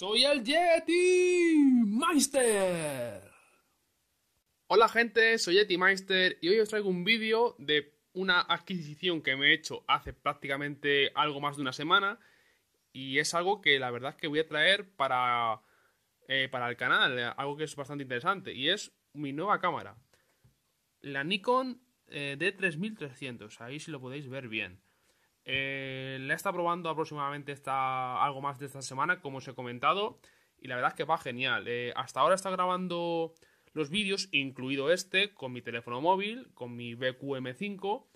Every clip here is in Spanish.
Soy el Yeti Meister. Hola gente, soy Yeti Meister y hoy os traigo un vídeo de una adquisición que me he hecho hace prácticamente algo más de una semana y es algo que la verdad que voy a traer para, eh, para el canal, algo que es bastante interesante y es mi nueva cámara, la Nikon eh, D3300, ahí si lo podéis ver bien. Eh, la está probando aproximadamente algo más de esta semana, como os he comentado, y la verdad es que va genial. Eh, hasta ahora está grabando los vídeos, incluido este, con mi teléfono móvil, con mi BQM5,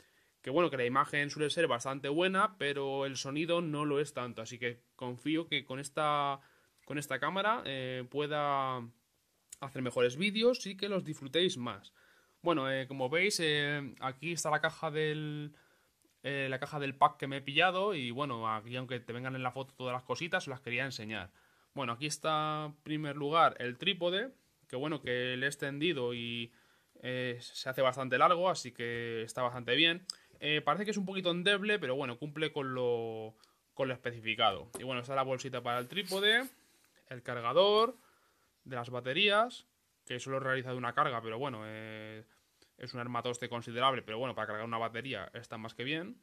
que bueno, que la imagen suele ser bastante buena, pero el sonido no lo es tanto, así que confío que con esta, con esta cámara eh, pueda hacer mejores vídeos y que los disfrutéis más. Bueno, eh, como veis, aquí está la caja del, eh, la caja del pack que me he pillado y bueno, aquí aunque te vengan en la foto todas las cositas, se las quería enseñar. Bueno, aquí está en primer lugar el trípode, que bueno, que le he extendido y eh, se hace bastante largo, así que está bastante bien. Eh, parece que es un poquito endeble, pero bueno, cumple con lo, con lo especificado. Y bueno, está la bolsita para el trípode, el cargador de las baterías, que solo realiza de una carga, pero bueno, es un armatoste considerable, pero bueno, para cargar una batería está más que bien.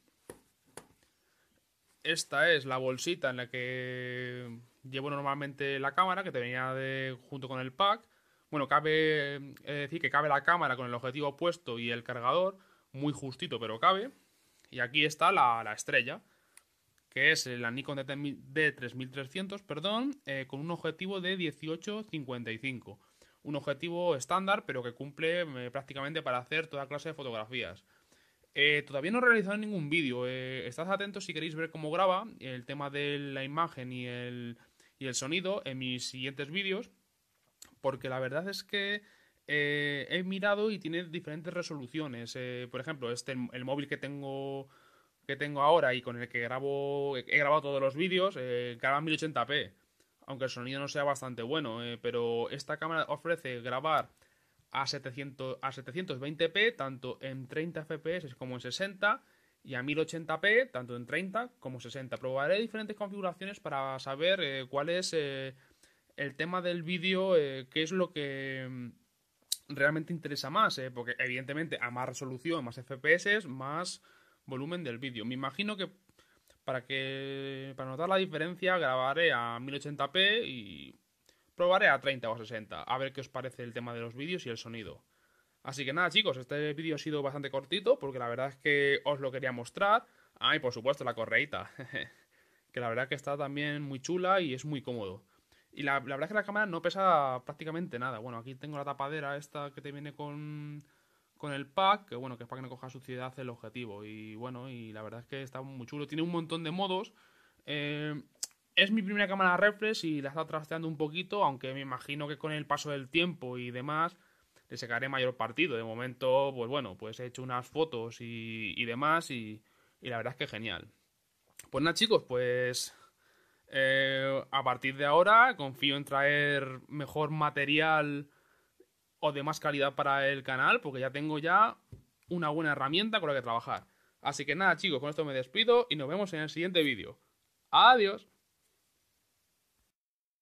Esta es la bolsita en la que llevo normalmente la cámara, que te venía de, junto con el pack. Bueno, cabe eh, decir que cabe la cámara con el objetivo puesto y el cargador, muy justito, pero cabe. Y aquí está la, estrella, que es la Nikon D3300, perdón, eh, con un objetivo de 1855 un objetivo estándar, pero que cumple eh, prácticamente para hacer toda clase de fotografías. Eh, todavía no he realizado ningún vídeo, eh, estad atentos si queréis ver cómo graba el tema de la imagen y el, y el sonido en mis siguientes vídeos, porque la verdad es que he mirado y tiene diferentes resoluciones. por ejemplo, este, el móvil que tengo que tengo ahora y con el que grabo he grabado todos los vídeos, graba 1080p aunque el sonido no sea bastante bueno, eh, pero esta cámara ofrece grabar a, 700, a 720p, tanto en 30 fps como en 60, y a 1080p, tanto en 30 como 60. Probaré diferentes configuraciones para saber eh, cuál es eh, el tema del vídeo, qué es lo que mm, realmente interesa más, porque evidentemente a más resolución, más FPS, más volumen del vídeo. Me imagino que para que para notar la diferencia grabaré a 1080p y probaré a 30 o 60, a ver qué os parece el tema de los vídeos y el sonido. Así que nada chicos, este vídeo ha sido bastante cortito porque la verdad es que os lo quería mostrar. Ah, y por supuesto la correita, que la verdad es que está también muy chula y es muy cómodo. Y la, la verdad es que la cámara no pesa prácticamente nada. Bueno, aquí tengo la tapadera esta que te viene con con el pack, que bueno, que es para que no coja suciedad el objetivo. Y bueno, y la verdad es que está muy chulo. Tiene un montón de modos. Eh, es mi primera cámara reflex y la está trasteando un poquito, aunque me imagino que con el paso del tiempo y demás le sacaré mayor partido. De momento, pues bueno, pues he hecho unas fotos y, demás y, la verdad es que genial. Pues nada chicos, pues eh, a partir de ahora confío en traer mejor material o de más calidad para el canal, porque ya tengo ya una buena herramienta con la que trabajar. Así que nada chicos, con esto me despido y nos vemos en el siguiente vídeo. Adiós.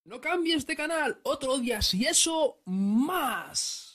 No cambies de este canal, otro día si eso más.